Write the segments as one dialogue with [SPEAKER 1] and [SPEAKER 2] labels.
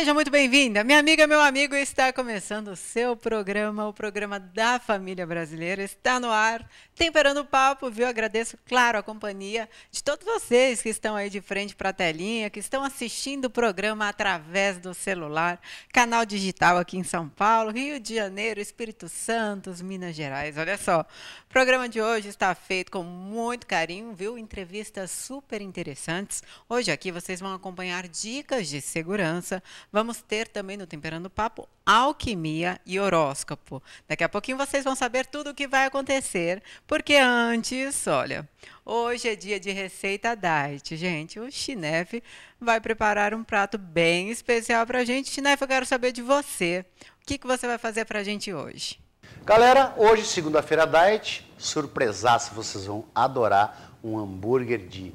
[SPEAKER 1] Seja muito bem-vinda. Minha amiga, meu amigo, está começando o seu programa, o programa da família brasileira. Está no ar, temperando o papo, viu? Agradeço, claro, a companhia de todos vocês que estão aí de frente para a telinha, que estão assistindo o programa através do celular, canal digital aqui em São Paulo, Rio de Janeiro, Espírito Santo, Minas Gerais. Olha só, o programa de hoje está feito com muito carinho, viu? Entrevistas super interessantes. Hoje aqui vocês vão acompanhar dicas de segurança Vamos ter também no Temperando Papo alquimia e horóscopo. Daqui a pouquinho vocês vão saber tudo o que vai acontecer, porque antes, olha, hoje é dia de receita diet, gente. O Chinef vai preparar um prato bem especial para a gente. Chinef, eu quero saber de você. O que, que você vai fazer para a gente hoje? Galera, hoje, segunda-feira diet, surpresa, vocês vão adorar um hambúrguer de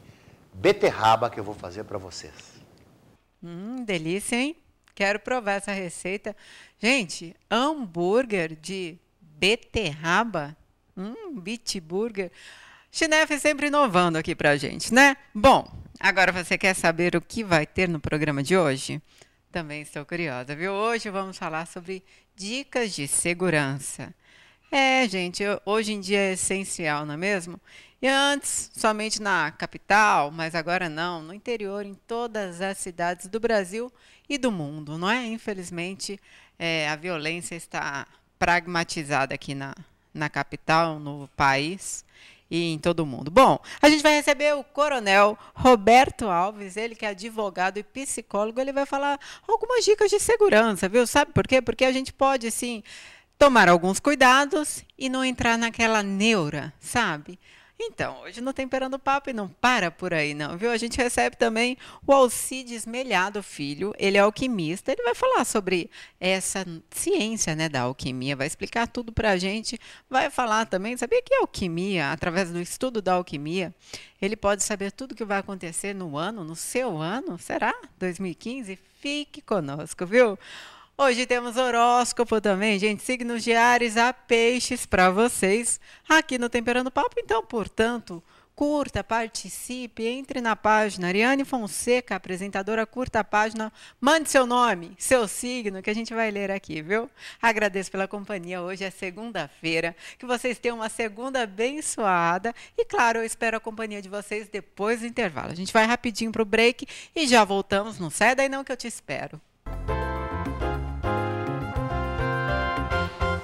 [SPEAKER 1] beterraba que eu vou fazer para vocês. Hum, delícia, hein? Quero provar essa receita. Gente, hambúrguer de beterraba, hum, beet burger. Chinef sempre inovando aqui pra gente, né? Bom, agora você quer saber o que vai ter no programa de hoje? Também estou curiosa, viu? Hoje vamos falar sobre dicas de segurança. É, gente, hoje em dia é essencial, não é mesmo? E antes, somente na capital, mas agora não, no interior, em todas as cidades do Brasil e do mundo, não é? Infelizmente, é, a violência está pragmatizada aqui na, na capital, no país e em todo o mundo. Bom, a gente vai receber o coronel Roberto Alves, ele que é advogado e psicólogo, ele vai falar algumas dicas de segurança, viu? Sabe por quê? Porque a gente pode, assim tomar alguns cuidados e não entrar naquela neura, sabe? Então, hoje no Temperando Papo e não para por aí, não, viu? A gente recebe também o Alcides Melhado Filho, ele é alquimista, ele vai falar sobre essa ciência né, da alquimia, vai explicar tudo para a gente, vai falar também, sabia que a alquimia, através do estudo da alquimia, ele pode saber tudo o que vai acontecer no ano, no seu ano, será? 2015? Fique conosco, viu? Hoje temos horóscopo também, gente. Signos de Ares a Peixes para vocês aqui no Temperando Papo. Então, portanto, curta, participe, entre na página. Ariane Fonseca, apresentadora, curta a página. Mande seu nome, seu signo, que a gente vai ler aqui, viu? Agradeço pela companhia. Hoje é segunda-feira. Que vocês tenham uma segunda abençoada. E, claro, eu espero a companhia de vocês depois do intervalo. A gente vai rapidinho para o break e já voltamos. Não sai daí não que eu te espero.